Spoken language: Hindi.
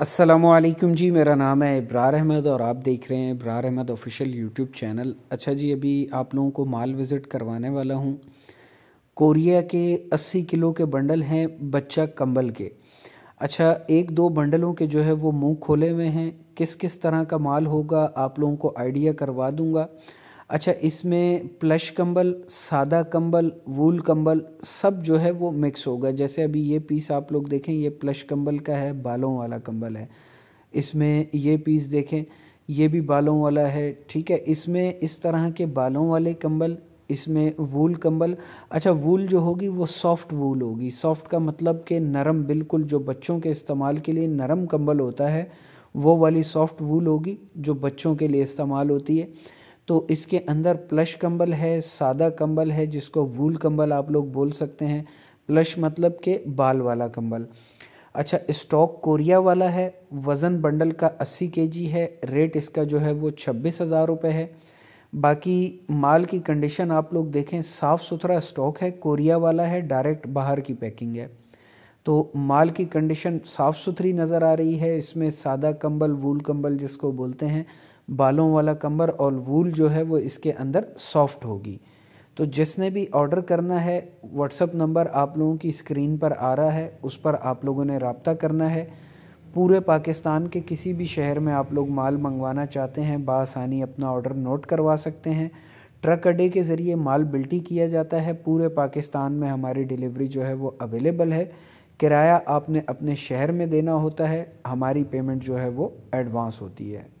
असलकम जी मेरा नाम है इब्रार अहमद और आप देख रहे हैं Ibrar Ahmed official YouTube channel अच्छा जी अभी आप लोगों को माल विज़िट करवाने वाला हूँ कोरिया के 80 किलो के बंडल हैं बच्चा कंबल के अच्छा एक दो बंडलों के जो है वो मुंह खोले हुए हैं किस किस तरह का माल होगा आप लोगों को आइडिया करवा दूँगा अच्छा इसमें प्लश कंबल सादा कंबल वूल कंबल सब जो है वो मिक्स होगा जैसे अभी ये पीस आप लोग देखें ये प्लश कंबल का है बालों वाला कंबल है इसमें ये पीस देखें ये भी बालों वाला है ठीक है इसमें इस तरह के बालों वाले कंबल इसमें वूल कंबल अच्छा वूल जो होगी वो सॉफ़्ट वूल होगी सॉफ़्ट का मतलब कि नरम बिल्कुल जो बच्चों के इस्तेमाल के लिए नरम कंबल होता है वो वाली सॉफ़्ट वूल होगी जो बच्चों के लिए इस्तेमाल होती है तो इसके अंदर प्लश कंबल है सादा कंबल है जिसको वूल कंबल आप लोग बोल सकते हैं प्लश मतलब के बाल वाला कंबल अच्छा स्टॉक कोरिया वाला है वज़न बंडल का 80 जी है रेट इसका जो है वो छब्बीस हज़ार रुपये है बाकी माल की कंडीशन आप लोग देखें साफ़ सुथरा स्टॉक है कोरिया वाला है डायरेक्ट बाहर की पैकिंग है तो माल की कंडीशन साफ़ सुथरी नज़र आ रही है इसमें सादा कंबल वूल कंबल जिसको बोलते हैं बालों वाला कमर और वूल जो है वो इसके अंदर सॉफ्ट होगी तो जिसने भी ऑर्डर करना है व्हाट्सअप नंबर आप लोगों की स्क्रीन पर आ रहा है उस पर आप लोगों ने रबता करना है पूरे पाकिस्तान के किसी भी शहर में आप लोग माल मंगवाना चाहते हैं बासानी अपना ऑर्डर नोट करवा सकते हैं ट्रक अड्डे के ज़रिए माल बिल्टी किया जाता है पूरे पाकिस्तान में हमारी डिलीवरी जो है वो अवेलेबल है किराया आपने अपने शहर में देना होता है हमारी पेमेंट जो है वो एडवांस होती है